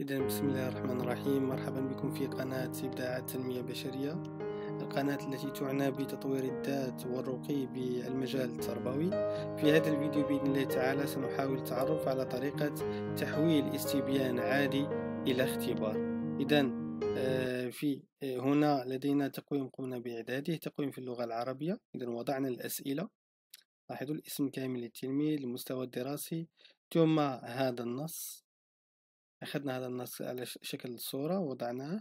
إذا بسم الله الرحمن الرحيم مرحبا بكم في قناة إبداعات تنمية بشرية القناة التي تعنى بتطوير الذات والرقي بالمجال التربوي في هذا الفيديو بإذن الله تعالى سنحاول التعرف على طريقة تحويل استبيان عادي إلى اختبار إذا آه، في آه، هنا لدينا تقويم قمنا بإعداده تقويم في اللغة العربية إذا وضعنا الأسئلة لاحظوا الاسم كامل للتلميذ المستوى الدراسي ثم هذا النص أخدنا هذا النص على شكل صورة وضعناه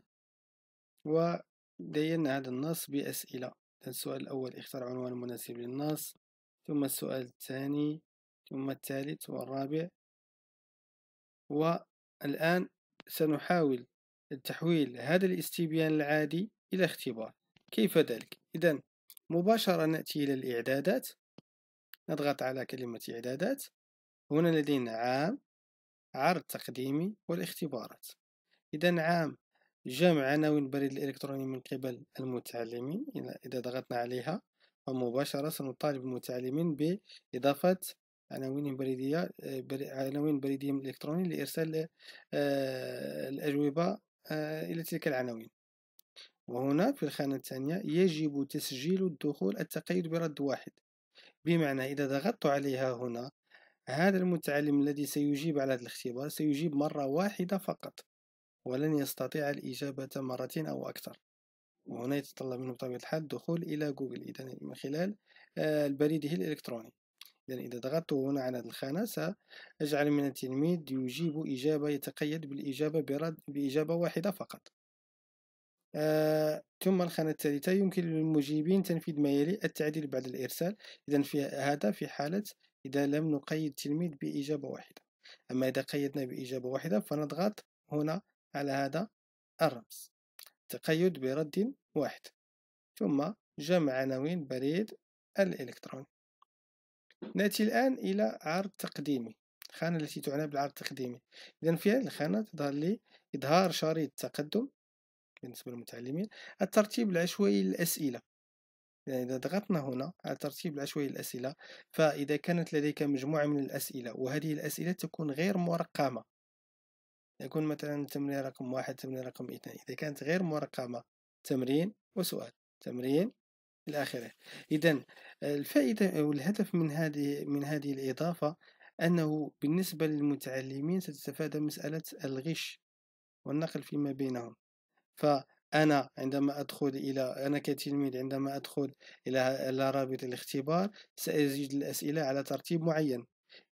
ودينا هذا النص بأسئلة السؤال الأول اختر عنوان مناسب للنص ثم السؤال الثاني ثم الثالث والرابع والآن سنحاول تحويل هذا الاستبيان العادي إلى اختبار كيف ذلك؟ إذا مباشرة نأتي إلى الإعدادات نضغط على كلمة إعدادات هنا لدينا عام عرض تقديمي والاختبارات إذا عام جمع عناوين البريد الإلكتروني من قبل المتعلمين إذا ضغطنا عليها فمباشرة سنطالب المتعلمين بإضافة عناوين بريدية عناوين بريدية الإلكتروني لإرسال آه، الأجوبة آه، إلى تلك العناوين وهنا في الخانة الثانية يجب تسجيل الدخول التقيد برد واحد بمعنى إذا ضغطت عليها هنا هذا المتعلم الذي سيجيب على هذا الاختبار سيجيب مرة واحدة فقط ولن يستطيع الإجابة مرتين أو أكثر وهنا يتطلب منه بطبيعة الحال الدخول إلى جوجل إذا من خلال آه، بريده الإلكتروني إذا إذا ضغطت هنا على هذه الخانة سأجعل من التلميذ يجيب إجابة يتقيد بالإجابة برد بإجابة واحدة فقط آه، ثم الخانة الثالثة يمكن للمجيبين تنفيذ ما يلي التعديل بعد الإرسال إذا في هذا في حالة إذا لم نقيد تلميذ بإجابة واحدة أما إذا قيدنا بإجابة واحدة فنضغط هنا على هذا الرمز تقيد برد واحد ثم جمع عناوين بريد الإلكتروني نأتي الآن إلى عرض تقديمي الخانة التي تعنى بالعرض التقديمي إذا في هذه الخانة تظهر لي إظهار شريط تقدم بالنسبة للمتعلمين الترتيب العشوائي للأسئلة يعني إذا ضغطنا هنا على ترتيب العشوائي للأسئلة فإذا كانت لديك مجموعة من الأسئلة وهذه الأسئلة تكون غير مرقمة يكون مثلا تمرين رقم واحد تمرين رقم اثنين إذا كانت غير مرقمة تمرين وسؤال تمرين إلى آخره إذا الفائدة أو الهدف من هذه من هذه الإضافة أنه بالنسبة للمتعلمين ستستفاد مسألة الغش والنقل فيما بينهم ف أنا عندما أدخل إلى أنا كتلميذ عندما أدخل إلى إلى رابط الاختبار سأجد الأسئلة على ترتيب معين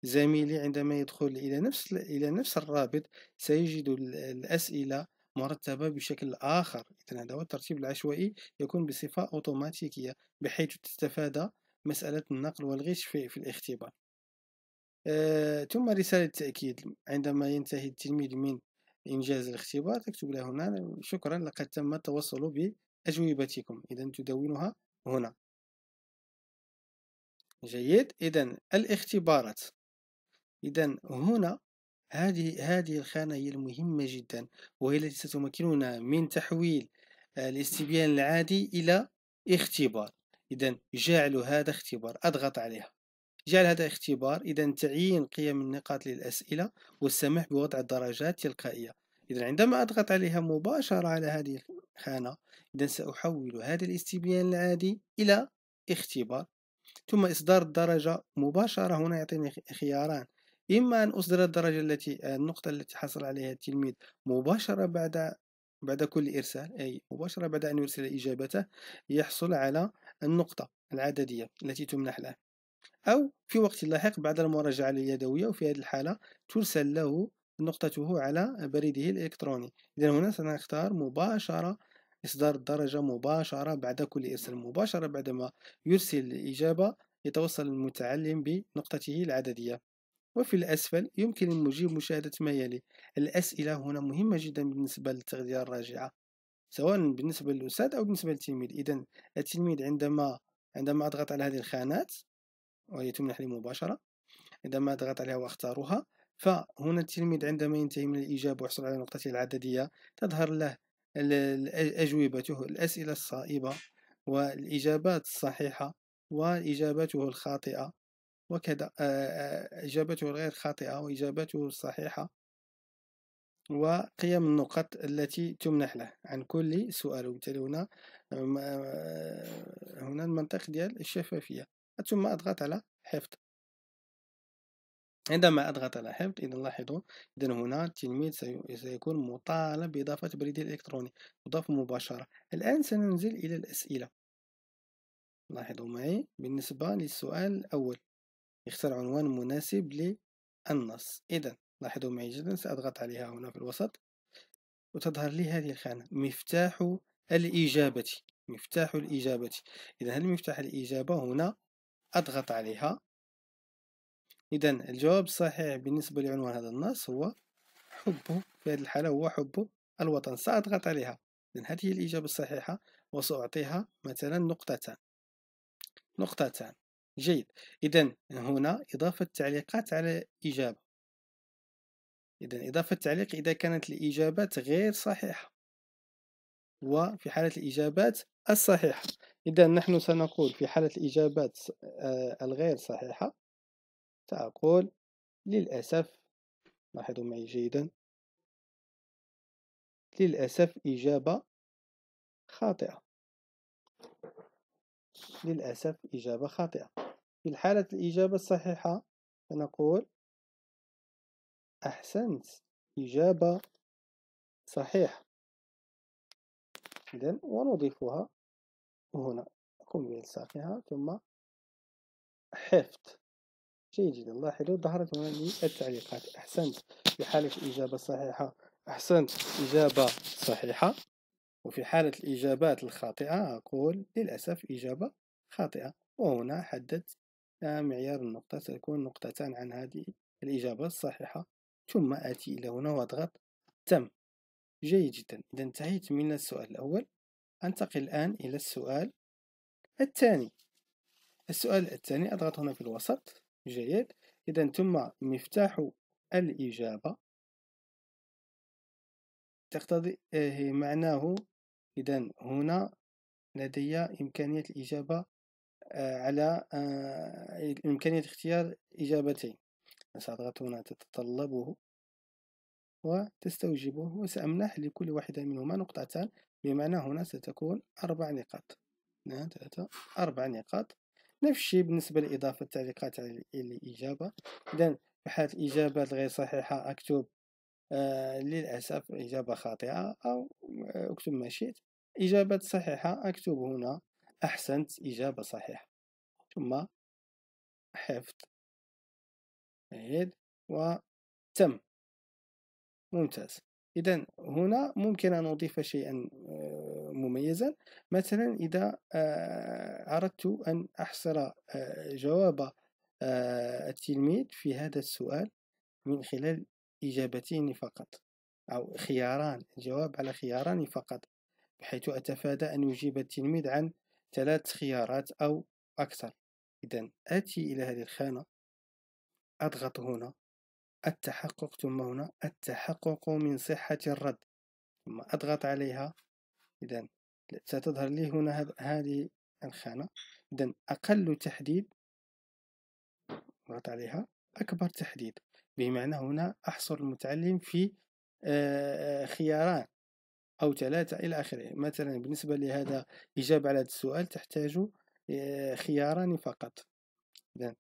زميلي عندما يدخل إلى نفس إلى نفس الرابط سيجد الأسئلة مرتبة بشكل آخر إذا هذا هو الترتيب العشوائي يكون بصفة أوتوماتيكية بحيث تتفادى مسألة النقل والغش في, في الاختبار أه ثم رسالة التاكيد عندما ينتهي التلميذ من انجاز الاختبار تكتب له هنا شكرا لقد تم التوصل بأجوبتكم إذا تدونها هنا جيد إذا الاختبارات إذا هنا هذه هذه الخانة هي المهمة جدا وهي التي ستمكننا من تحويل آه، الاستبيان العادي إلى اختبار إذا جعل هذا اختبار أضغط عليها جعل هذا اختبار إذا تعيين قيم النقاط للأسئلة والسماح بوضع الدرجات تلقائية إذا عندما أضغط عليها مباشرة على هذه الخانة إذا سأحول هذا الاستبيان العادي إلى اختبار ثم إصدار الدرجة مباشرة هنا يعطيني خياران إما أن أصدر الدرجة التي النقطة التي حصل عليها التلميذ مباشرة بعد بعد كل إرسال أي مباشرة بعد أن يرسل إجابته يحصل على النقطة العددية التي تمنح له أو في وقت لاحق بعد المراجعة اليدوية وفي هذه الحالة ترسل له نقطته على بريده الإلكتروني إذا هنا سنختار مباشرة إصدار الدرجة مباشرة بعد كل إرسال مباشرة بعدما يرسل الإجابة يتوصل المتعلم بنقطته العددية وفي الأسفل يمكن المجيب مشاهدة ما يلي الأسئلة هنا مهمة جدا بالنسبة للتغذية الراجعة سواء بالنسبة للأستاذ أو بالنسبة للتلميذ إذا التلميذ عندما عندما أضغط على هذه الخانات وهي تمنح لي مباشرة إذا ما ضغط عليها واختارها فهنا التلميذ عندما ينتهي من الإجابة ويحصل على نقطته العددية تظهر له أجوبته الأسئلة الصائبة والإجابات الصحيحة وإجاباته الخاطئة وكذا آه، آه، إجابته الغير خاطئة وإجابته الصحيحة وقيم النقط التي تمنح له عن كل سؤال وبالتالي هنا آه، هنا المنطق ديال الشفافية ثم أضغط على حفظ عندما أضغط على حفظ إذا لاحظوا إذا هنا التلميذ سيكون مطالب بإضافة بريد إلكتروني مضاف مباشرة الآن سننزل إلى الأسئلة لاحظوا معي بالنسبة للسؤال الأول اختر عنوان مناسب للنص إذا لاحظوا معي جدا سأضغط عليها هنا في الوسط وتظهر لي هذه الخانة مفتاح الإجابة مفتاح الإجابة إذا هل مفتاح الإجابة هنا أضغط عليها إذا الجواب الصحيح بالنسبة لعنوان هذا النص هو حبه في هذه الحالة هو حبه الوطن سأضغط عليها اذا هذه هي الإجابة الصحيحة وسأعطيها مثلا نقطتان نقطتان جيد إذا هنا إضافة تعليقات على إجابة إذا إضافة تعليق إذا كانت الإجابات غير صحيحة وفي حالة الإجابات الصحيحة إذا نحن سنقول في حالة الإجابات آه، الغير صحيحة سأقول للأسف لاحظوا معي جيدا للأسف إجابة خاطئة للأسف إجابة خاطئة في حالة الإجابة الصحيحة سنقول أحسنت إجابة صحيحة إذا ونضيفها هنا نقوم بإلصاقها ثم حفظ جيد جدا لاحظوا ظهرت هنا لي التعليقات أحسنت في حالة الإجابة الصحيحة أحسنت إجابة صحيحة وفي حالة الإجابات الخاطئة أقول للأسف إجابة خاطئة وهنا حدد معيار النقطة ستكون نقطتان عن هذه الإجابة الصحيحة ثم آتي إلى هنا وأضغط تم جيد جدا إذا انتهيت من السؤال الأول أنتقل الآن إلى السؤال الثاني السؤال الثاني أضغط هنا في الوسط جيد إذا ثم مفتاح الإجابة تقتضي آه، معناه إذا هنا لدي إمكانية الإجابة آه، على آه، إمكانية اختيار إجابتين سأضغط هنا تتطلبه وتستوجبه وسأمنح لكل واحدة منهما نقطتان بمعنى هنا ستكون أربع نقاط اثنان ثلاثة أربع نقاط نفس الشيء بالنسبة لإضافة تعليقات على الإجابة إذا في حالة الإجابة الغير صحيحة أكتب آه للأسف إجابة خاطئة أو آه، أكتب ما شئت إجابة صحيحة أكتب هنا أحسنت إجابة صحيحة ثم حفظ عيد وتم ممتاز إذا هنا ممكن أن أضيف شيئا آه، مميزا مثلا إذا آه، أردت أن أحصر آه، جواب التلميذ في هذا السؤال من خلال إجابتين فقط أو خياران الجواب على خياران فقط بحيث أتفادى أن يجيب التلميذ عن ثلاث خيارات أو أكثر إذا آتي إلى هذه الخانة أضغط هنا التحقق ثم هنا التحقق من صحة الرد ثم أضغط عليها إذا ستظهر لي هنا هذه الخانة إذا أقل تحديد أضغط عليها أكبر تحديد بمعنى هنا أحصر المتعلم في آه، خياران أو ثلاثة إلى آخره مثلا بالنسبة لهذا إجابة على هذا السؤال تحتاج آه، خياران فقط إذا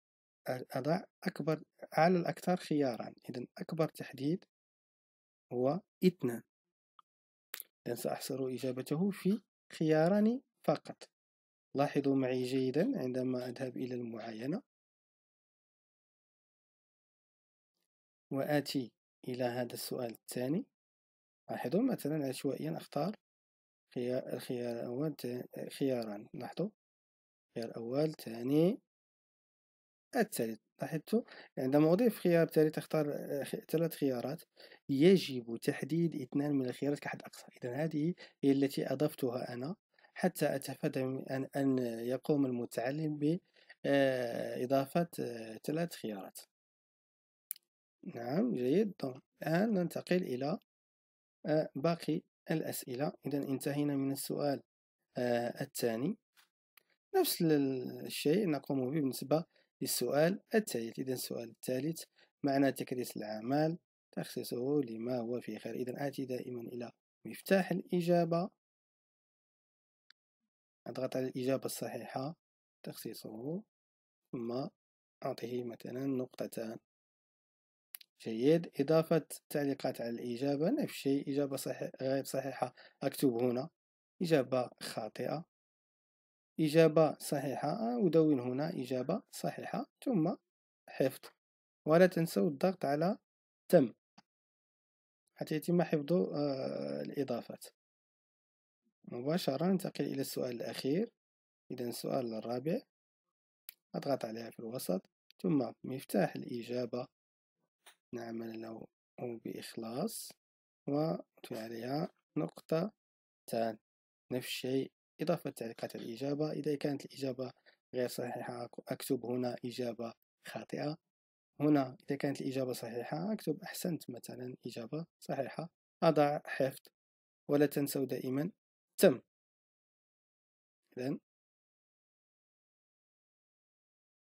أضع أكبر على الأكثر خيارا إذا أكبر تحديد هو اثنان إذا سأحصر إجابته في خياران فقط لاحظوا معي جيدا عندما أذهب إلى المعاينة وآتي إلى هذا السؤال الثاني لاحظوا مثلا عشوائيا أختار خيار الخيار الأول خياران لاحظوا الخيار الأول ثاني الثالث لاحظت يعني عندما أضيف خيار ثالث أختار ثلاث آه، خيارات يجب تحديد اثنان من الخيارات كحد أقصى إذا هذه هي التي أضفتها أنا حتى أتفادى أن, أن يقوم المتعلم بإضافة آه، ثلاث آه، خيارات نعم جيد الآن ننتقل إلى باقي الأسئلة إذا انتهينا من السؤال الثاني نفس الشيء نقوم به بالنسبة للسؤال الثالث إذا السؤال الثالث معنى تكريس العمل تخصيصه لما هو في خير إذا آتي دائما إلى مفتاح الإجابة أضغط على الإجابة الصحيحة تخصيصه ثم أعطيه مثلا نقطتان جيد إضافة تعليقات على الإجابة نفس الشيء إجابة صحيح غير صحيحة أكتب هنا إجابة خاطئة إجابة صحيحة آه، أدون هنا إجابة صحيحة ثم حفظ ولا تنسوا الضغط على تم حتى يتم حفظ آه، الإضافات مباشرة ننتقل إلى السؤال الأخير إذا السؤال الرابع أضغط عليها في الوسط ثم مفتاح الإجابة نعمل له بإخلاص ونطفي عليها نقطة تان نفس الشيء إضافة تعليقات الإجابة إذا كانت الإجابة غير صحيحة أكتب هنا إجابة خاطئة هنا إذا كانت الإجابة صحيحة أكتب أحسنت مثلا إجابة صحيحة أضع حفظ ولا تنسوا دائما تم إذن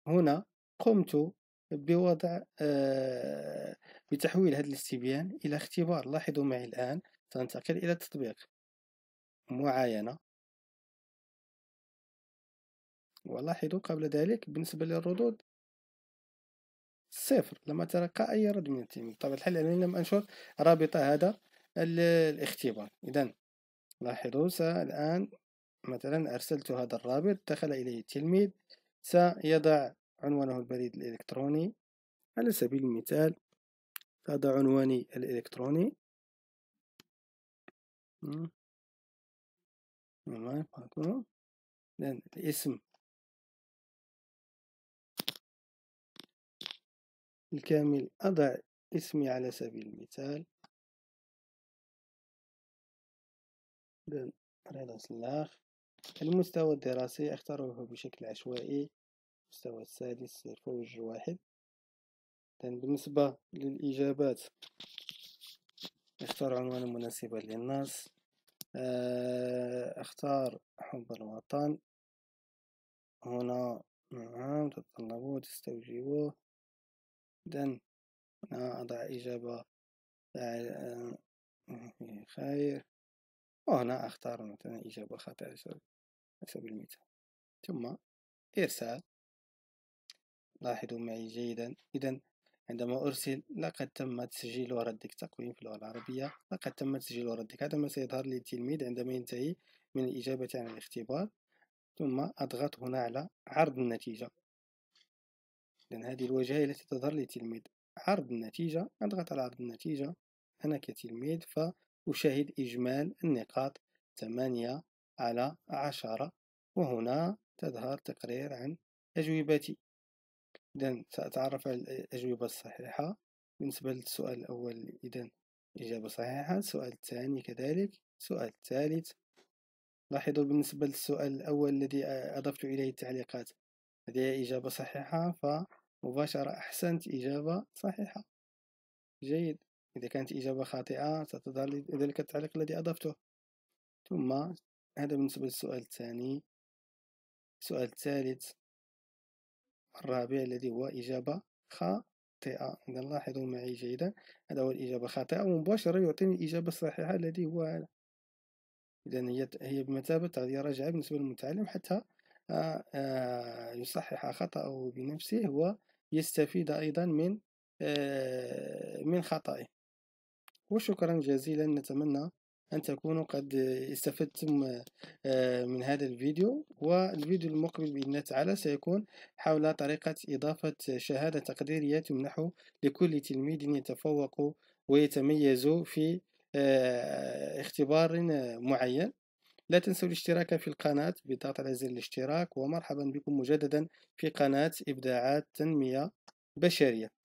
هنا قمت بوضع آه بتحويل هذا الاستبيان إلى اختبار لاحظوا معي الآن سننتقل إلى التطبيق معاينة ولاحظوا قبل ذلك بالنسبة للردود صفر لم تلقى أي رد من التلميذ طبعا الحال أنني لم أنشر رابط هذا الاختبار إذا لاحظوا الآن مثلا أرسلت هذا الرابط دخل إليه التلميذ سيضع عنوانه البريد الإلكتروني على سبيل المثال هذا عنواني الإلكتروني الاسم الكامل أضع اسمي على سبيل المثال رضا سلاخ المستوى الدراسي اختاره بشكل عشوائي المستوى السادس فوج واحد بالنسبة للإجابات اختار عنوانا مناسبا للناس آه، اختار حب الوطن هنا نعم تطلبوه تستوجبوه إذن أضع إجابة آه، خير وهنا أختار مثلا إجابة خاطئة على سبيل المثال ثم إرسال لاحظوا معي جيدا إذا عندما أرسل لقد تم تسجيل وردك تقويم في اللغة العربية لقد تم تسجيل وردك هذا ما سيظهر للتلميذ عندما ينتهي من الإجابة عن الاختبار ثم أضغط هنا على عرض النتيجة اذا هذه الواجهة التي تظهر للتلميذ عرض النتيجة أضغط على عرض النتيجة أنا كتلميذ فأشاهد إجمال النقاط 8 على 10 وهنا تظهر تقرير عن أجوبتي إذا سأتعرف على الأجوبة الصحيحة بالنسبة للسؤال الأول إذا إجابة صحيحة السؤال الثاني كذلك السؤال الثالث لاحظوا بالنسبة للسؤال الأول الذي أضفت إليه التعليقات هذه إجابة صحيحة ف مباشرة أحسنت إجابة صحيحة جيد إذا كانت إجابة خاطئة ستظهر لي ذلك التعليق الذي أضفته ثم هذا بالنسبة للسؤال الثاني السؤال الثالث الرابع الذي هو إجابة خاطئة إذا لاحظوا معي جيدا هذا هو الإجابة خاطئة ومباشرة يعطيني الإجابة الصحيحة الذي هو هذا إذا هي بمثابة تغذية راجعة بالنسبة للمتعلم حتى آه، يصحح خطأه بنفسه ويستفيد أيضا من آه، من خطأه وشكرا جزيلا نتمنى أن تكونوا قد استفدتم آه، من هذا الفيديو والفيديو المقبل بإذن الله تعالى سيكون حول طريقة إضافة شهادة تقديرية تمنح لكل تلميذ يتفوق ويتميز في اختبار معين لا تنسوا الاشتراك في القناة بالضغط على زر الاشتراك ومرحبا بكم مجددا في قناة إبداعات تنمية بشرية